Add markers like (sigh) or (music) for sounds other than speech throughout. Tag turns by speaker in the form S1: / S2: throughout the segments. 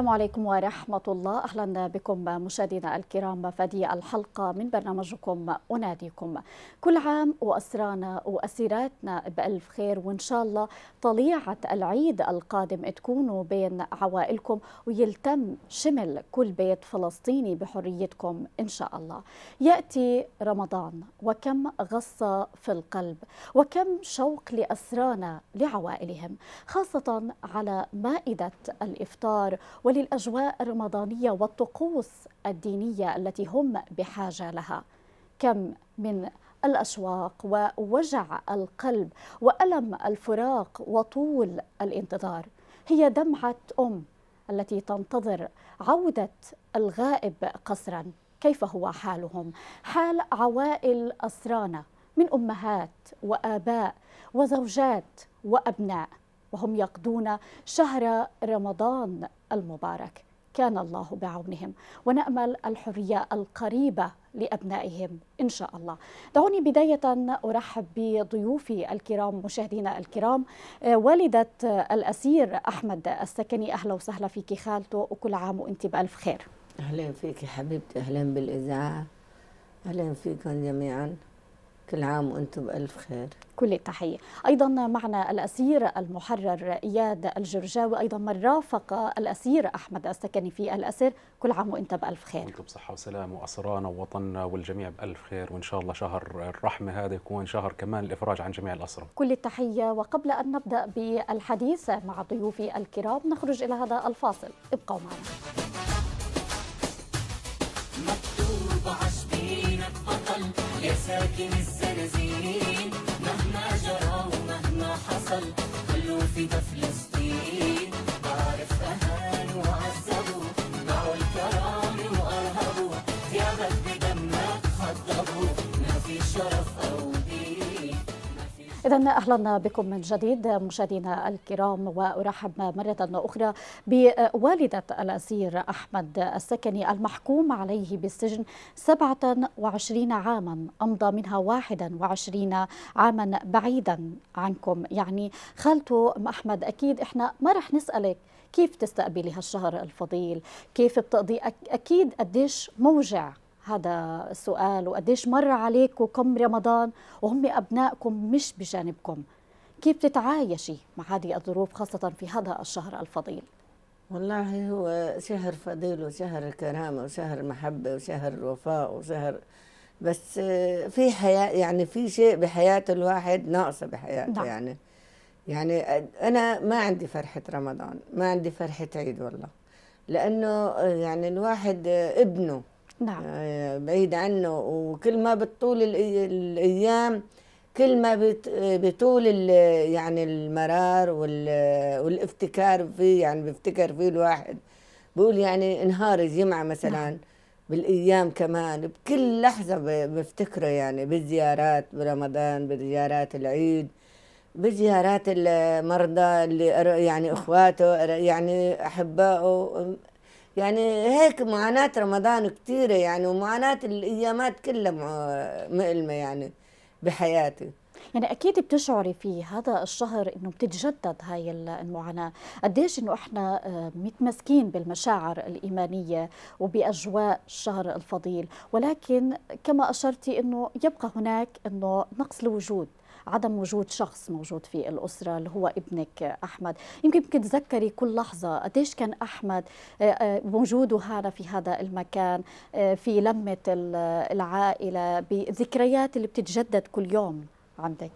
S1: السلام عليكم ورحمة الله أهلا بكم مشاهدينا الكرام فدي الحلقة من برنامجكم أناديكم كل عام وأسرانا وأسيراتنا بألف خير وإن شاء الله طليعة العيد القادم تكونوا بين عوائلكم ويلتم شمل كل بيت فلسطيني بحريتكم إن شاء الله يأتي رمضان وكم غصة في القلب وكم شوق لأسرانا لعوائلهم خاصة على مائدة الإفطار وللأجواء الرمضانية والطقوس الدينية التي هم بحاجة لها كم من الأشواق ووجع القلب وألم الفراق وطول الانتظار هي دمعة أم التي تنتظر عودة الغائب قسرا كيف هو حالهم حال عوائل أسرانا من أمهات وآباء وزوجات وأبناء وهم يقضون شهر رمضان المبارك كان الله بعونهم ونامل الحريه القريبه لابنائهم ان شاء الله. دعوني بدايه ارحب بضيوفي الكرام مشاهدينا الكرام آه، والده الاسير احمد السكني اهلا وسهلا فيك خالته وكل عام وانت بالف خير.
S2: اهلا فيك حبيبتي اهلا بالاذاعه اهلا فيكم جميعا. كل عام وانتم بألف خير
S1: كل التحية أيضا معنا الأسير المحرر إياد الجرجاوي أيضا من رافق الأسير أحمد السكني في الأسر كل عام وأنت بألف خير وأنتم بصحة
S3: وسلام وأسرانا ووطننا والجميع بألف خير وإن شاء الله شهر الرحمة هذا يكون شهر كمان الإفراج عن جميع الاسرى
S1: كل التحية وقبل أن نبدأ بالحديث مع ضيوفي الكرام نخرج إلى هذا الفاصل ابقوا معنا
S2: يا ساكن السنازين
S1: مهما جرى ومهما حصل خلوا في فلسطين إذا أهلا بكم من جديد مشاهدينا الكرام وأرحب مرة أخرى بوالدة الأسير أحمد السكني المحكوم عليه بالسجن 27 عاما أمضى منها 21 عاما بعيدا عنكم يعني خالته أحمد أكيد إحنا ما رح نسألك كيف تستقبلي هالشهر الفضيل كيف بتقضي أكيد قديش موجع هذا السؤال وقديش مر عليكم كم رمضان وهم أبنائكم مش بجانبكم كيف بتتعايشي مع هذه الظروف خاصة في هذا الشهر الفضيل؟
S2: والله هو شهر فضيل وشهر كرامة وشهر محبة وشهر وفاء وشهر بس في حياة يعني في شيء بحياة الواحد ناقصة بحياته نعم. يعني يعني أنا ما عندي فرحة رمضان ما عندي فرحة عيد والله لأنه يعني الواحد ابنه نعم آه، بعيد عنه وكل ما بتطول الايام كل ما بطول يعني المرار والافتكار فيه يعني بيفتكر فيه الواحد بقول يعني نهار الجمعة نعم. مثلا نعم. بالأيام كمان بكل لحظة بفتكره يعني بالزيارات برمضان بزيارات العيد بزيارات المرضى اللي يعني نعم. اخواته يعني احبائه يعني هيك معاناة رمضان كثيرة يعني ومعاناة الأيامات كلها مؤلمة يعني بحياتي يعني
S1: اكيد بتشعري في هذا الشهر انه بتتجدد هاي المعاناه قديش انه احنا آه، متمسكين بالمشاعر الايمانيه وباجواء الشهر الفضيل ولكن كما اشرتي انه يبقى هناك انه نقص الوجود عدم وجود شخص موجود في الأسرة اللي هو ابنك أحمد يمكن ممكن تذكري كل لحظة قديش كان أحمد آه، آه، وجوده هذا في هذا المكان آه، في لمة العائلة بذكريات اللي بتتجدد كل يوم عندك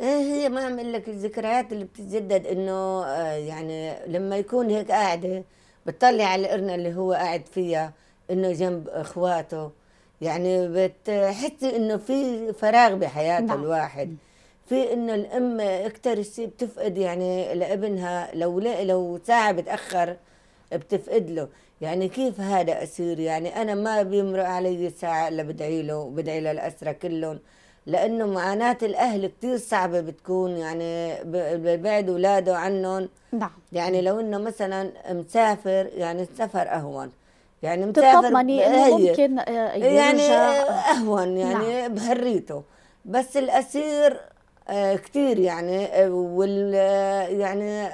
S2: ايه هي ما عم لك الذكريات اللي بتتجدد انه يعني لما يكون هيك قاعده بتطلع على القرنه اللي هو قاعد فيها انه جنب اخواته يعني بتحسي انه في فراغ بحياه نعم. الواحد في انه الام اكثر شيء بتفقد يعني لابنها لو لو ساعه بتاخر بتفقد له يعني كيف هذا أسير يعني أنا ما بيمرق علي ساعة إلا بدعي له وبدعي للأسرة كلهم لأنه معاناة الأهل كثير صعبة بتكون يعني ببعد أولاده عنهم نعم يعني لو إنه مثلا مسافر يعني السفر أهون يعني مسافر ممكن يعني أهون يعني نعم. بهريته بس الأسير آه، كثير يعني آه، وال آه، يعني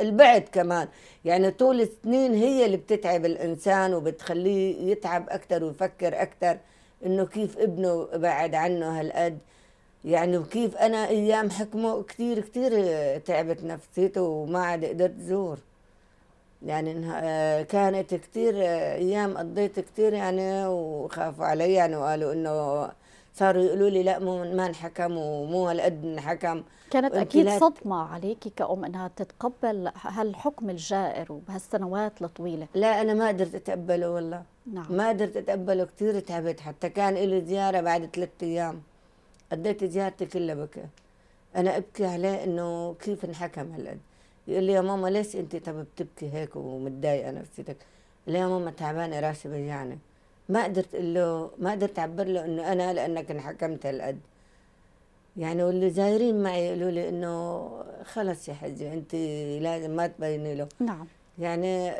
S2: البعد كمان يعني طول السنين هي اللي بتتعب الإنسان وبتخليه يتعب أكثر ويفكر أكثر إنه كيف ابنه بعد عنه هالقد يعني وكيف أنا أيام حكمه كثير كثير تعبت نفسيته وما عاد قدرت زور يعني كانت كثير أيام قضيت كثير يعني وخافوا علي يعني وقالوا إنه صاروا يقولوا لي لا مو ما انحكم ومو هالقد انحكم كانت اكيد صدمه عليكي كأم انها تتقبل هالحكم الجائر وبهالسنوات الطويله لا انا ما قدرت اتقبله والله نعم. ما قدرت اتقبله كثير تعبت حتى كان لي زياره بعد ثلاث ايام قضيت زيارتي كلها بكى انا ابكي عليه انه كيف انحكم هالقد يقول لي يا ماما ليش انت طب بتبكي هيك ومتضايقه نفسيتك؟ له يا ماما تعبانه راسي بيعني ما قدرت اقول له ما قدرت اعبر له انه انا لانك انحكمت هالقد يعني واللي زايرين معي يقولوا لي انه خلص يا حجي انت لازم ما تبيني له نعم يعني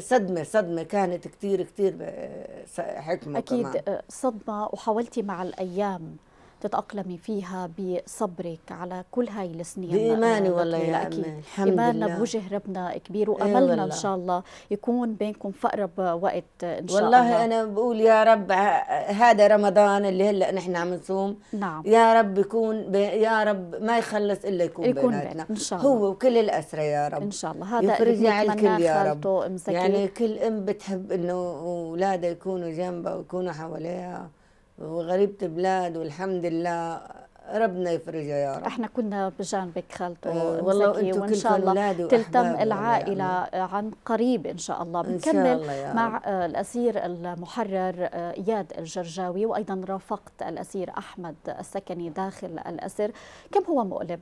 S2: صدمة صدمة كانت كثير كثير آه، حكمة أكيد كمان. آه،
S1: صدمة وحاولتي مع الأيام تتأقلمي فيها بصبرك على كل هاي السنين بإيماني يعني والله يا أكيد الحمد إيماننا لله. بوجه ربنا كبير إيه وأملنا إن شاء
S2: الله يكون بينكم في أقرب وقت إن شاء والله الله والله أنا بقول يا رب هذا رمضان اللي هلأ نحن عم نصوم نعم يا رب يكون يا رب ما يخلص إلا يكون, يكون بيناتنا إن شاء الله هو وكل الأسرة يا رب إن شاء الله هذا يفرج على الكل يا رب يعني كل أم بتحب إنه أولادها يكونوا جنبها ويكونوا حواليها وغريبة بلاد والحمد لله ربنا يفرجها يا رب احنا
S1: كنا بجانبك خالته والله وان شاء الله تلتم يعني. العائله عن قريب ان شاء الله بنكمل مع آه، الاسير المحرر آه، اياد الجرجاوي وايضا رافقت الاسير احمد السكني داخل الاسر كم هو مؤلم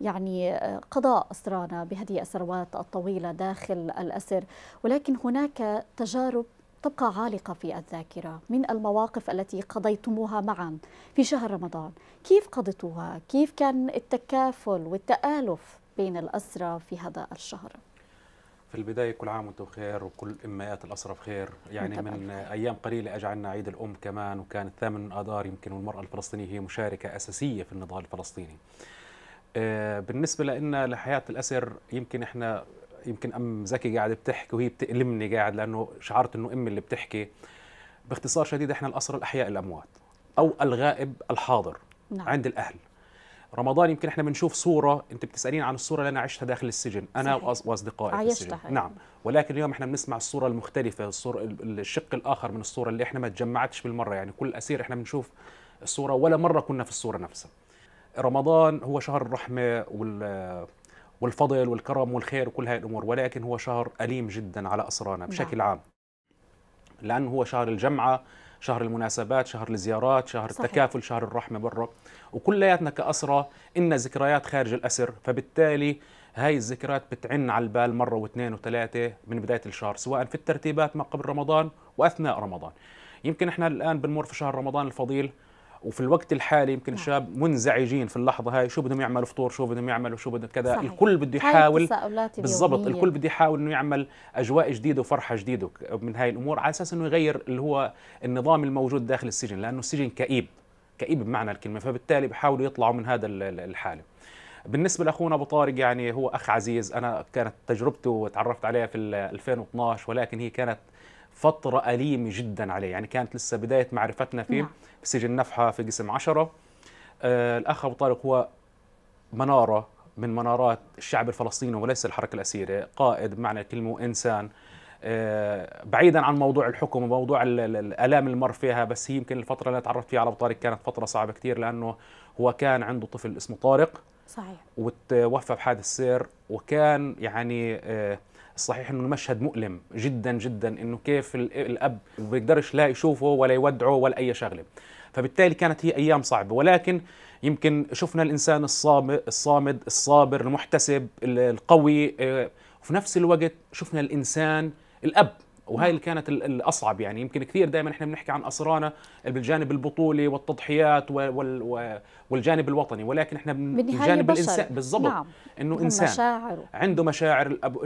S1: يعني آه، قضاء أسرانا بهذه السنوات الطويلة داخل الأسر ولكن هناك تجارب تبقى عالقة في الذاكرة من المواقف التي قضيتموها معا في شهر رمضان كيف قضيتوها؟ كيف كان التكافل والتآلف بين الأسرى في هذا الشهر؟
S3: في البداية كل عام وانتم بخير وكل إمهات الأسرة بخير يعني من أيام قليلة أجعلنا عيد الأم كمان وكان الثامن من آذار يمكن والمرأة الفلسطينية هي مشاركة أساسية في النضال الفلسطيني آه، بالنسبة لنا لحياة الأسر يمكن إحنا يمكن ام زكي قاعده بتحكي وهي بتألمني قاعد لانه شعرت انه امي اللي بتحكي باختصار شديد احنا الاسرى الاحياء الاموات او الغائب الحاضر نعم. عند الاهل رمضان يمكن احنا بنشوف صوره انت بتسالين عن الصوره اللي انا عشتها داخل السجن انا صحيح. واصدقائي السجن يعني. نعم ولكن اليوم احنا بنسمع الصوره المختلفه الصورة الشق الاخر من الصوره اللي احنا ما تجمعتش بالمره يعني كل اسير احنا بنشوف الصوره ولا مره كنا في الصوره نفسها رمضان هو شهر الرحمه وال والفضل والكرم والخير وكل هاي الامور ولكن هو شهر اليم جدا على اسرانا بشكل نعم. عام لانه هو شهر الجمعه شهر المناسبات شهر الزيارات شهر صحيح. التكافل شهر الرحمه برا وكلياتنا كاسرى إن ذكريات خارج الاسر فبالتالي هاي الذكريات بتعن على البال مره واثنين وثلاثه من بدايه الشهر سواء في الترتيبات ما قبل رمضان واثناء رمضان يمكن احنا الان بنمر في شهر رمضان الفضيل وفي الوقت الحالي يمكن الشباب نعم. منزعجين في اللحظه هاي شو بدهم يعملوا فطور شو بدهم يعملوا شو بدهم كذا صحيح. الكل بده يحاول
S1: بالضبط الكل بده
S3: يحاول انه يعمل اجواء جديده وفرحه جديده من هاي الامور على اساس انه يغير اللي هو النظام الموجود داخل السجن لانه السجن كئيب كئيب بمعنى الكلمه فبالتالي بحاولوا يطلعوا من هذا الحاله بالنسبة لأخونا أبو طارق يعني هو أخ عزيز أنا كانت تجربته وتعرفت عليها في 2012 ولكن هي كانت فترة أليمة جدا عليه يعني كانت لسه بداية معرفتنا فيه نعم. بسجن نفحة في قسم عشرة آه الأخ أبو طارق هو منارة من منارات الشعب الفلسطيني وليس الحركة الأسيرة قائد بمعنى الكلمة إنسان آه بعيدا عن موضوع الحكم وموضوع الآلام المر فيها بس هي يمكن الفترة اللي تعرفت فيها على أبو طارق كانت فترة صعبة كثير لأنه هو كان عنده طفل اسمه طارق صحيح وتوفى بحادث سير وكان يعني آه الصحيح انه المشهد مؤلم جدا جدا انه كيف الاب ما بيقدرش لا يشوفه ولا يودعه ولا اي شغله فبالتالي كانت هي ايام صعبه ولكن يمكن شفنا الانسان الصامد الصامد الصابر المحتسب القوي آه، وفي نفس الوقت شفنا الانسان الاب وهي اللي كانت الاصعب يعني يمكن كثير دائما احنا بنحكي عن اسرانا بالجانب البطولي والتضحيات والجانب الوطني ولكن احنا بالجانب الانسان بالضبط نعم. انه انسان مشاعره. عنده مشاعر ابو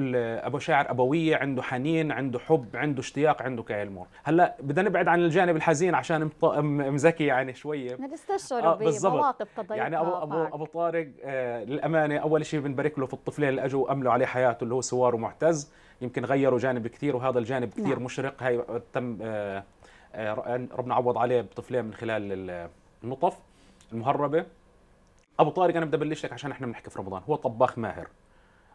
S3: مشاعر ابويه عنده حنين عنده حب عنده اشتياق عنده كاي هلا بدنا نبعد عن الجانب الحزين عشان مزكي يعني شويه
S1: نستشعر آه بمواقف يعني ابو ابو,
S3: أبو طارق آه للامانه اول شيء بنبارك له في الطفلين اللي اجوا املوا عليه حياته اللي هو سوار ومعتز يمكن غيروا جانب كثير وهذا الجانب كثير نعم. مشرق هاي تم آه، آه، ربنا عوض عليه بطفلين من خلال آه، النطف المهربه ابو طارق انا بدي ابلش لك عشان احنا بنحكي في رمضان هو طباخ ماهر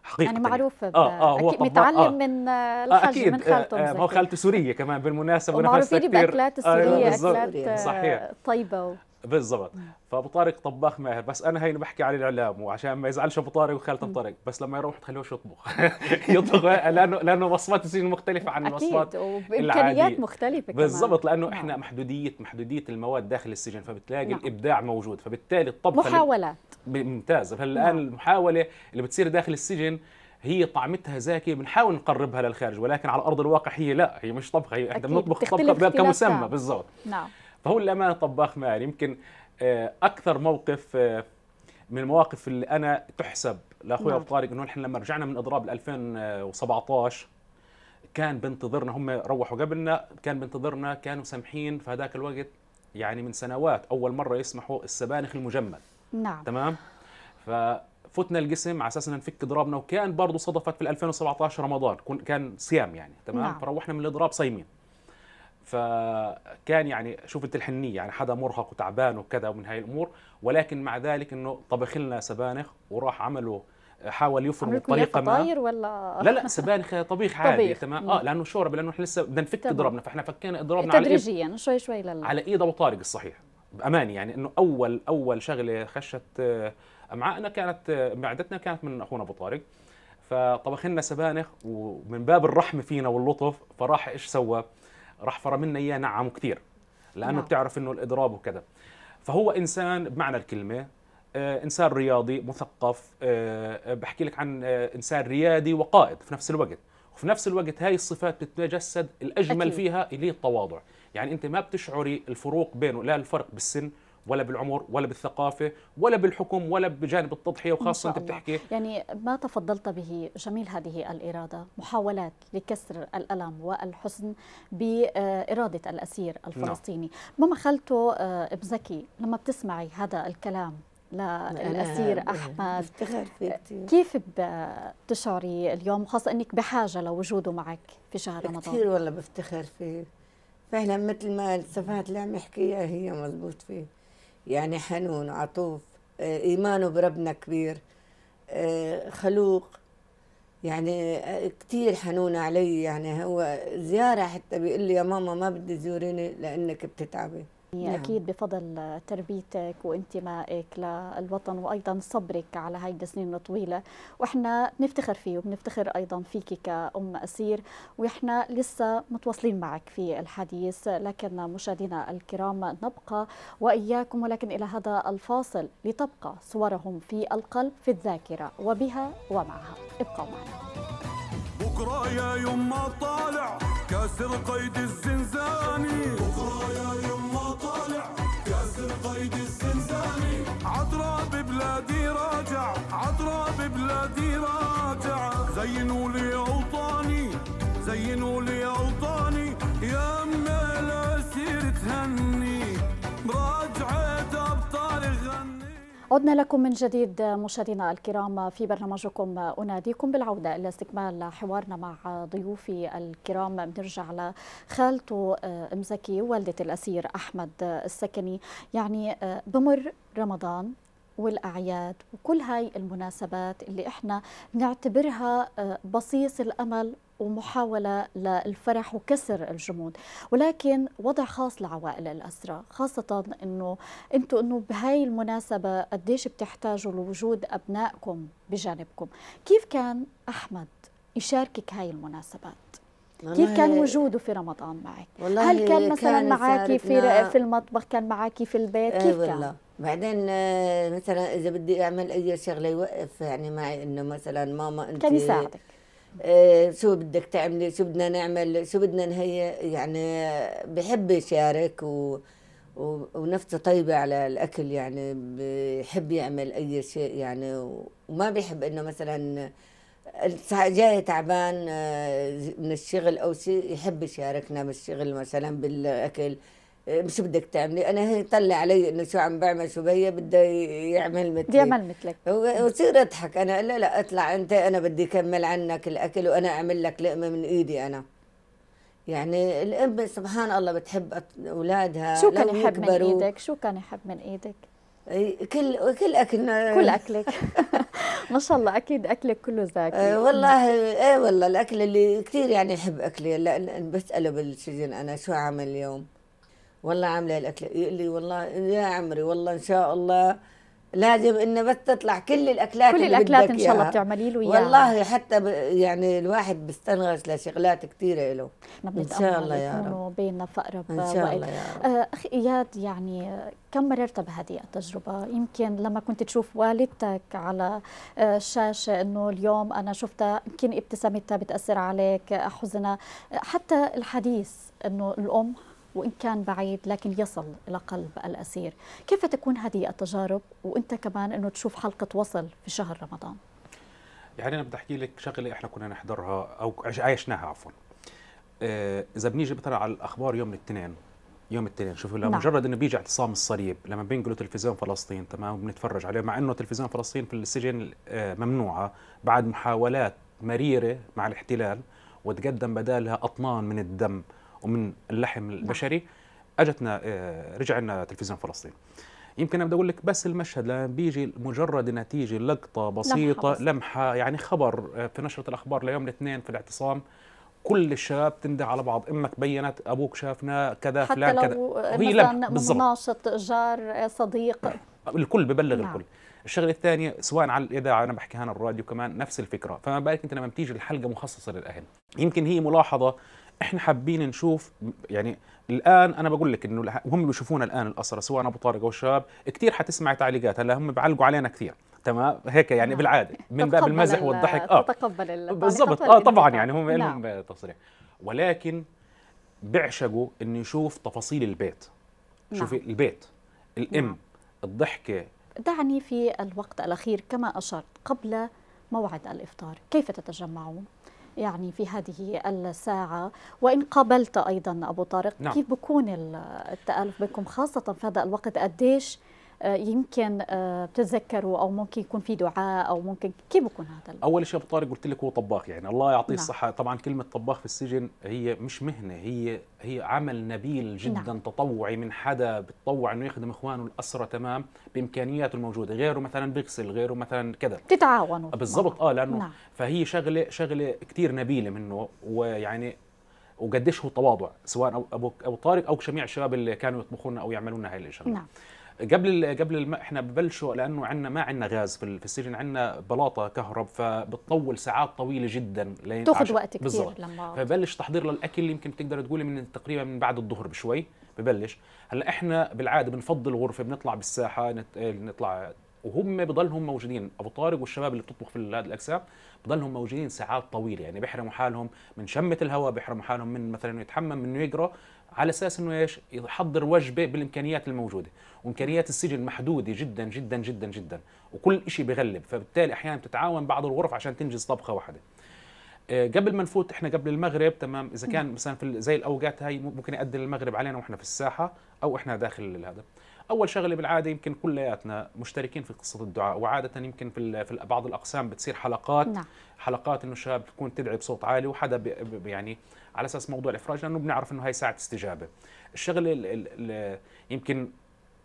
S3: حقيقة يعني معروف ب... آه آه هو أكيد متعلم آه من
S1: الحج آه أكيد من خالته آه هو خالته
S3: سورية كمان بالمناسبة ونفس كثير معروفين بأكلات السورية آه أكلات صحيح. طيبة و... بالضبط نعم. فابو طارق طباخ ماهر بس انا هيني بحكي على الاعلام وعشان ما يزعلش ابو طارق وخالد ابو طارق بس لما يروح تخليهوش يطبخ (laughs) يطبخ لانه لانه وصفات السجن مختلفه عن وصفات وبامكانيات
S1: مختلفه بالضبط لانه نعم. احنا
S3: محدوديه محدوديه المواد داخل السجن فبتلاقي نعم. الابداع موجود فبالتالي الطبخ محاولات ممتاز فالان الان المحاوله اللي بتصير داخل السجن هي طعمتها زاكية بنحاول نقربها للخارج ولكن على أرض الواقع هي لا هي مش طبخة هي احنا بنطبخ طبخة كمسمى بالضبط نعم فهو للامانه طباخ ماهر يمكن آه، اكثر موقف آه، من المواقف اللي انا تحسب لاخوي نعم. ابو طارق انه نحن لما رجعنا من اضراب 2017 كان بنتظرنا هم روحوا قبلنا كان بنتظرنا كانوا سامحين في هذاك الوقت يعني من سنوات اول مره يسمحوا السبانخ المجمد نعم تمام ففتنا القسم على اساس نفك اضرابنا وكان برضه صدفت في 2017 رمضان كان صيام يعني تمام نعم. فروحنا من الاضراب صايمين فكان يعني شوف انت الحنيه يعني حدا مرهق وتعبان وكذا ومن هاي الامور ولكن مع ذلك انه طبخ لنا سبانخ وراح عمله حاول يفرم بطريقه ما طاير
S1: ولا لا لا
S3: سبانخ طبيخ عادي تمام اه لانه شوربه لانه احنا لسه بدنا نفك اضربنا فاحنا فكينا اضرابنا تدريجيا
S1: على شوي شوي للا.
S3: على ايد ابو طارق الصحيح بامانه يعني انه اول اول شغله خشت امعائنا آه، كانت آه، معدتنا كانت من اخونا ابو طارق فطبخ لنا سبانخ ومن باب الرحمه فينا واللطف فراح ايش سوى؟ راح فرملنا اياه نعم كثير لانه نعم. بتعرف انه الاضراب وكذا فهو انسان بمعنى الكلمه آه، انسان رياضي مثقف آه، آه، بحكي لك عن انسان ريادي وقائد في نفس الوقت وفي نفس الوقت هاي الصفات بتتجسد الاجمل أكيد. فيها اللي هي التواضع يعني انت ما بتشعري الفروق بينه لا الفرق بالسن ولا بالعمر ولا بالثقافه ولا بالحكم ولا بجانب التضحيه وخاصه انت بتحكي
S1: يعني ما تفضلت به جميل هذه الاراده محاولات لكسر الالم والحزن باراده الاسير نعم. الفلسطيني نعم. ما خلته آه، ابزكي لما بتسمعي هذا الكلام للأسير أحمد كيف بتشعري اليوم وخاصة أنك بحاجة لوجوده
S2: معك في شهر رمضان كثير والله بفتخر فيه فعلا مثل ما صفات اللي عم يحكيها هي مضبوط فيه يعني حنون عطوف آه، إيمانه بربنا كبير آه، خلوق يعني آه، كتير حنون علي يعني هو زيارة حتى بيقول لي يا ماما ما بدي تزوريني لأنك بتتعبي نعم. أكيد
S1: بفضل تربيتك وانتمائك للوطن وأيضا صبرك على هاي السنين الطويلة وإحنا نفتخر فيه وبنفتخر أيضا فيك كأم أسير وإحنا لسه متواصلين معك في الحديث لكن مشاهدينا الكرام نبقى وإياكم ولكن إلى هذا الفاصل لتبقى صورهم في القلب في الذاكرة وبها ومعها ابقوا معنا
S3: بكرة يا يما طالع كاسر قيد الزنزاني بكرة يا يما طالع كاس القيد السنساني عطرة ببلادي راجع عطرة ببلادي راجع زينوا لي اوطاني زينوا لي اوطاني يا امي سير تهني
S1: عدنا لكم من جديد مشاهدينا الكرام في برنامجكم أناديكم بالعودة إلى استكمال حوارنا مع ضيوفي الكرام بنرجع لخالته آه، مزكي والدة الأسير أحمد السكني يعني آه، بمر رمضان والأعياد وكل هاي المناسبات اللي احنا بنعتبرها آه، بصيص الأمل ومحاولة للفرح وكسر الجمود ولكن وضع خاص لعوائل الأسرى خاصة أنه أنتوا أنه بهاي المناسبة قديش بتحتاجوا لوجود أبنائكم بجانبكم كيف كان أحمد يشاركك هاي المناسبات؟ كيف كان وجوده في رمضان معك؟ والله هل كان مثلا معك في في المطبخ كان معك في البيت إيه كيف والله. كان؟
S2: بعدين آه، مثلا اذا بدي اعمل اي شغله يوقف يعني معي انه مثلا ماما انت كان يساعدك إيه شو بدك تعملي شو بدنا نعمل شو بدنا نهيئ يعني بحب يشارك و ونفسه طيبة على الأكل يعني بحب يعمل أي شيء يعني وما بيحب إنه مثلا جاي تعبان آه، من الشغل او شيء يحب يشاركنا بالشغل مثلا بالاكل آه، مش بدك تعملي انا هي طلع علي انه شو عم بعمل شو بهي بده يعمل مثلي يعمل مثلك وصير اضحك انا لا لا اطلع انت انا بدي اكمل عنك الاكل وانا اعمل لك لقمه من ايدي انا يعني الام سبحان الله بتحب اولادها شو كان يحب من ايدك
S1: شو كان يحب من ايدك كل كل اكلنا كل (laughs) اكلك ما شاء الله اكيد اكلك كله زاكي آه والله ايه
S2: والله الاكل اللي كثير يعني احب اكلي لان بساله بالسجن انا شو عامل اليوم والله عامله الاكل يقول لي والله يا عمري والله ان شاء الله لازم انه بس تطلع كل الاكلات كل الاكلات ان شاء الله بتعملي له اياها والله حتى ب... يعني الواحد بيستنغش لشغلات كثيره له ان شاء الله يا رب
S1: بيننا في اقرب ان شاء الله يا رب آه، اخي اياد يعني كم مررت بهذه التجربه يمكن لما كنت تشوف والدتك على آه، الشاشه انه اليوم انا شفتها يمكن ابتسامتها بتاثر عليك حزنها حتى الحديث انه الام وإن كان بعيد لكن يصل إلى قلب الأسير كيف تكون هذه التجارب وأنت كمان أنه تشوف حلقة وصل في شهر رمضان
S3: يعني أنا بدي أحكي لك شغلة إحنا كنا نحضرها أو عايشناها عفوا آه، إذا بنيجي مثلا على الأخبار يوم الاثنين يوم الاثنين شوفوا نعم. مجرد انه بيجي اعتصام الصليب لما بينقلوا تلفزيون فلسطين تمام وبنتفرج عليه مع انه تلفزيون فلسطين في السجن آه، ممنوعه بعد محاولات مريره مع الاحتلال وتقدم بدالها اطنان من الدم ومن اللحم نعم. البشري اجتنا آه، رجع لنا تلفزيون فلسطين يمكن انا بدي اقول لك بس المشهد لما بيجي مجرد نتيجه لقطه بسيطه لمحة, لمحه يعني خبر آه، في نشره الاخبار ليوم الاثنين في الاعتصام كل الشباب تنده على بعض امك بينت ابوك شافنا كذا حتى فلان كذا وهي لمحه
S1: ناشط جار آه، صديق
S3: (clears throat) الكل ببلغ نعم. الكل الشغله الثانيه سواء على الاذاعه انا بحكي هنا الراديو كمان نفس الفكره فما بالك انت لما بتيجي الحلقه مخصصه للاهل يمكن هي ملاحظه احنا حابين نشوف يعني الان انا بقول لك انه هم بيشوفونا الان الاسرى سواء ابو طارق او الشباب كثير حتسمع تعليقات هلا هم بيعلقوا علينا كثير تمام هيك يعني نعم. بالعاده من باب المزح والضحك اه
S1: تتقبل يعني بالضبط اه طبعا يعني هم لهم
S3: نعم. تصريح ولكن بيعشقوا انه يشوف تفاصيل البيت شوفي نعم. البيت الام الضحكه
S1: دعني في الوقت الاخير كما اشرت قبل موعد الافطار كيف تتجمعون يعني في هذه الساعة وإن قابلت أيضا أبو طارق نعم. كيف بكون التآلف بينكم خاصة في هذا الوقت قديش آه، يمكن آه، بتتذكروا او ممكن يكون في دعاء او ممكن كيف بكون هذا
S3: اول شيء ابو طارق قلت لك هو طباخ يعني الله يعطيه نعم. الصحه طبعا كلمه طباخ في السجن هي مش مهنه هي هي عمل نبيل نعم. جدا نعم. تطوعي من حدا بتطوع انه يخدم اخوانه الاسرى تمام بامكانياته الموجوده غيره مثلا بيغسل غيره مثلا كذا
S1: بتتعاونوا آه، بالضبط
S3: اه لانه نعم. فهي شغله شغله كثير نبيله منه ويعني وقديش هو تواضع سواء ابو ابو طارق او جميع الشباب اللي كانوا يطبخوا لنا او يعملوا لنا هاي الشغله نعم. قبل قبل الم... احنا ببلشوا لانه عندنا ما عندنا غاز في, في السجن عندنا بلاطه كهرب فبتطول ساعات طويله جدا لين تاخذ وقت كثير بالزبط. لما فبلش تحضير للاكل يمكن تقدر تقولي من تقريبا من بعد الظهر بشوي ببلش هلا احنا بالعاده بنفضل الغرفه بنطلع بالساحه نت... إيه، نطلع وهم بضلهم موجودين ابو طارق والشباب اللي بتطبخ في هذه الاجسام بضلهم موجودين ساعات طويله يعني بيحرموا حالهم من شمه الهواء بيحرموا حالهم من مثلا انه يتحمم من انه يقرا على اساس انه ايش يحضر وجبه بالامكانيات الموجوده وامكانيات السجن محدوده جدا جدا جدا جدا وكل شيء بغلب فبالتالي احيانا بتتعاون بعض الغرف عشان تنجز طبخه واحده آه، قبل ما نفوت احنا قبل المغرب تمام اذا كان نعم. مثلا في زي الاوقات هاي ممكن يقدر المغرب علينا واحنا في الساحه او احنا داخل هذا اول شغله بالعاده يمكن كلياتنا مشتركين في قصه الدعاء وعاده يمكن في, في بعض الاقسام بتصير حلقات نعم. حلقات انه الشباب تكون تدعي بصوت عالي وحدا يعني على اساس موضوع الافراج لانه بنعرف انه هي ساعه استجابه الشغله يمكن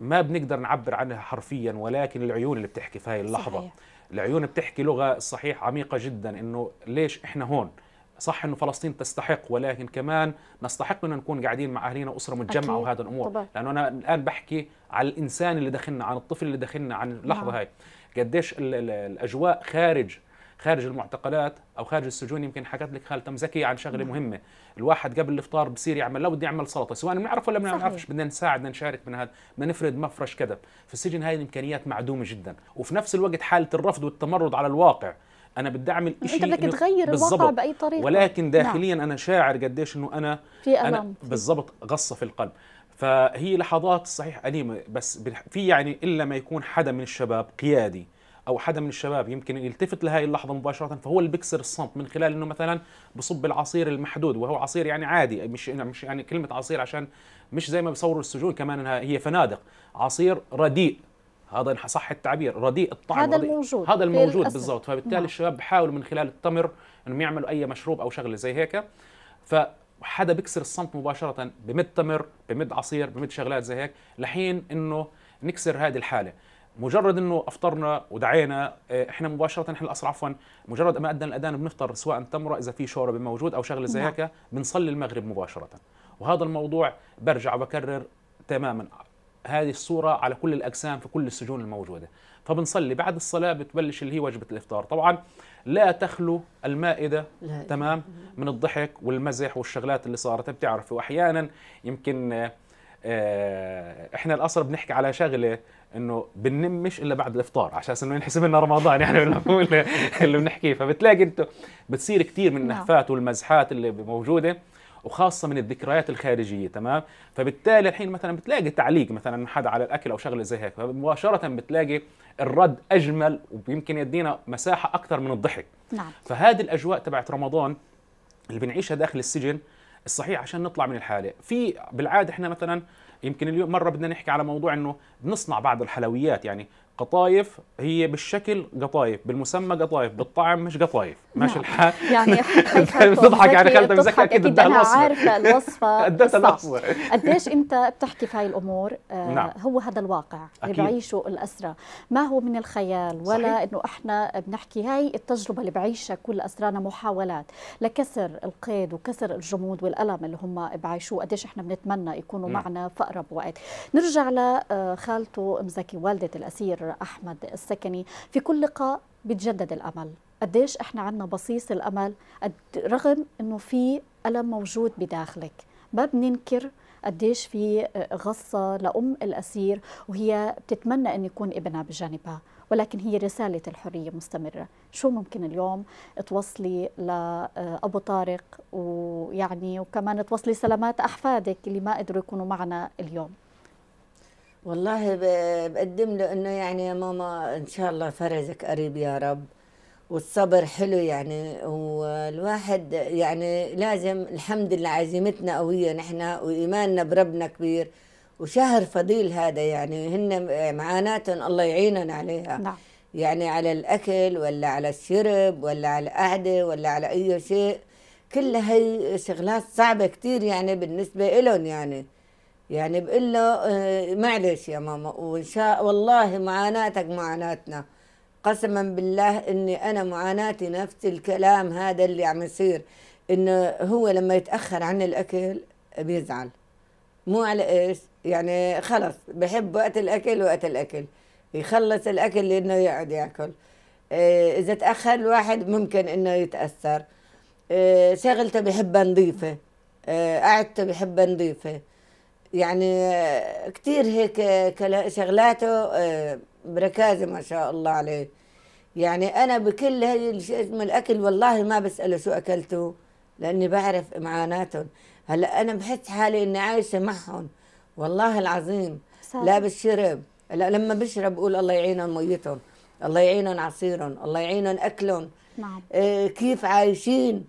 S3: ما بنقدر نعبر عنها حرفيا ولكن العيون اللي بتحكي في هاي اللحظه صحيح. العيون بتحكي لغه صحيح عميقه جدا انه ليش احنا هون صح انه فلسطين تستحق ولكن كمان نستحق ان نكون قاعدين مع اهالينا اسره متجمعه وهذا الامور طبعا. لانه انا الان بحكي على الانسان اللي دخلنا عن الطفل اللي دخلنا عن اللحظه نعم. هاي قديش الاجواء خارج خارج المعتقلات او خارج السجون يمكن حكت لك خالتم زكي عن شغله مم. نعم. مهمه الواحد قبل الافطار بصير يعمل لو بدي اعمل سلطه سواء بنعرف ولا ما بنعرفش بدنا نساعد بدنا نشارك من هذا بدنا نفرد مفرش كذا في السجن هاي الامكانيات معدومه جدا وفي نفس الوقت حاله الرفض والتمرد على الواقع انا بدي اعمل شيء انت بدك تغير الواقع باي
S1: طريقه ولكن نعم. داخليا
S3: نعم. انا شاعر قديش انه انا في انا بالضبط غصه في القلب فهي لحظات صحيح أليمة بس في يعني إلا ما يكون حدا من الشباب قيادي أو حدا من الشباب يمكن يلتفت لهي اللحظة مباشرة فهو اللي بيكسر الصمت من خلال إنه مثلا بصب العصير المحدود وهو عصير يعني عادي مش مش يعني كلمة عصير عشان مش زي ما بصوروا السجون كمان إنها هي فنادق عصير رديء هذا ان صح التعبير رديء الطعم هذا رديء. الموجود هذا الموجود بالضبط فبالتالي نعم. الشباب بحاولوا من خلال التمر انهم يعملوا اي مشروب او شغله زي هيك فحدا بكسر الصمت مباشره بمد تمر بمد عصير بمد شغلات زي هيك لحين انه نكسر هذه الحاله مجرد انه افطرنا ودعينا إيه، احنا مباشره احنا الاصل عفوا مجرد ما ادنا الاذان بنفطر سواء تمره اذا في شوربه موجود او شغله زي نعم. هيك بنصلي المغرب مباشره وهذا الموضوع برجع بكرر تماما هذه الصورة على كل الأجسام في كل السجون الموجودة فبنصلي بعد الصلاة بتبلش اللي هي وجبة الإفطار طبعا لا تخلو المائدة لا. تمام من الضحك والمزح والشغلات اللي صارت بتعرفي وأحيانا يمكن آه، احنا الاصل بنحكي على شغله انه بننمش الا بعد الافطار على اساس انه ينحسب لنا رمضان يعني اللي بنحكيه فبتلاقي انت بتصير كثير من نعم. النهفات والمزحات اللي موجوده وخاصه من الذكريات الخارجيه تمام فبالتالي الحين مثلا بتلاقي تعليق مثلا حدا على الاكل او شغله زي هيك فمباشره بتلاقي الرد اجمل ويمكن يدينا مساحه اكثر من الضحك نعم. فهذه الاجواء تبعت رمضان اللي بنعيشها داخل السجن الصحيح عشان نطلع من الحاله في بالعاده احنا مثلا يمكن اليوم مره بدنا نحكي على موضوع انه بنصنع بعض الحلويات يعني قطايف هي بالشكل قطايف بالمسمى قطايف بالطعم مش قطايف نعم. ماشي الحال يعني (laughs) بتضحك يعني خالد
S2: مزكي اكيد انا الوصفه عارفه الوصفه (laughs) اديتها قديش
S1: انت بتحكي في هاي الامور آه نعم. هو هذا الواقع أكيد. اللي بعيشه الاسرى ما هو من الخيال ولا انه احنا بنحكي هاي التجربه اللي بعيشها كل اسرانا محاولات لكسر القيد وكسر الجمود والالم اللي هم بعيشوه قديش احنا بنتمنى يكونوا نعم. معنا في اقرب وقت نرجع لخالته آه، مزكي والده الاسير أحمد السكني في كل لقاء بتجدد الأمل قديش إحنا عندنا بصيص الأمل رغم أنه في ألم موجود بداخلك ما بننكر قديش في غصة لأم الأسير وهي بتتمنى أن يكون ابنها بجانبها ولكن هي رسالة الحرية مستمرة شو ممكن اليوم توصلي لأبو طارق ويعني وكمان توصلي سلامات أحفادك اللي ما قدروا يكونوا معنا اليوم
S2: والله بقدم له انه يعني يا ماما ان شاء الله فرجك قريب يا رب والصبر حلو يعني والواحد يعني لازم الحمد لله عزيمتنا قوية نحن وإيماننا بربنا كبير وشهر فضيل هذا يعني هن معاناتهم الله يعينهم عليها نعم. يعني على الأكل ولا على الشرب ولا على القعدة ولا على أي شيء كل هي شغلات صعبة كتير يعني بالنسبة لهم يعني يعني بقول له آه، معلش يا ماما وان شاء والله معاناتك معاناتنا قسما بالله اني انا معاناتي نفس الكلام هذا اللي عم يصير انه هو لما يتاخر عن الاكل بيزعل مو على ايش يعني خلص بحب وقت الاكل وقت الاكل يخلص الاكل لانه يقعد ياكل آه، اذا تاخر الواحد ممكن انه يتاثر آه، شغلته بحبها نظيفه قعدته بحبها نظيفه يعني كثير هيك شغلاته آه، بركازه ما شاء الله عليه يعني انا بكل هي من الاكل والله ما بساله شو اكلته لاني بعرف معاناتهم هلا انا بحس حالي اني عايشه معهم والله العظيم صح. لا بالشرب هلا لما بشرب بقول الله يعينهم ميتهم الله يعينهم عصيرهم الله يعينهم اكلهم نعم. آه كيف عايشين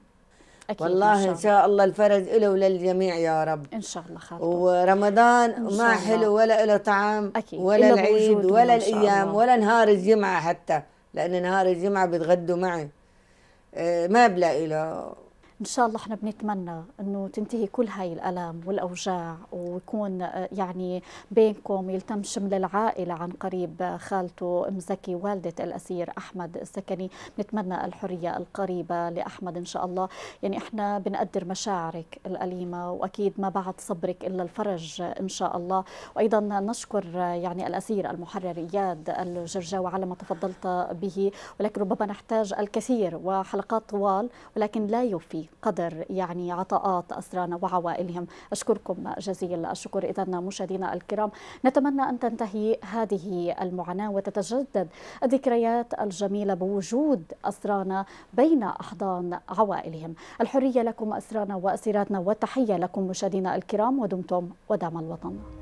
S2: أكيد والله إن شاء الله الفرج إله وللجميع يا رب إن شاء الله خالد ورمضان ما حلو ولا له طعام أكيد. ولا العيد ولا الأيام ولا نهار الجمعة حتى لأن نهار الجمعة بتغدوا معي آه، ما بلاقي له ان شاء الله احنا
S1: بنتمنى انه تنتهي كل هاي الالام والاوجاع ويكون آه، يعني بينكم يلتم شمل العائله عن قريب آه، خالته ام زكي والده الاسير احمد السكني نتمنى الحريه القريبه لاحمد ان شاء الله يعني احنا بنقدر مشاعرك الاليمه واكيد ما بعد صبرك الا الفرج ان شاء الله وايضا نشكر آه، يعني الاسير المحرر اياد الجرجاوي على ما تفضلت به ولكن ربما نحتاج الكثير وحلقات طوال ولكن لا يوفي قدر يعني عطاءات أسرانا وعوائلهم أشكركم جزيل الشكر إذا مشاهدينا الكرام نتمنى أن تنتهي هذه المعاناة وتتجدد الذكريات الجميلة بوجود أسرانا بين أحضان عوائلهم الحرية لكم أسرانا وأسيراتنا والتحية لكم مشاهدينا الكرام ودمتم ودام الوطن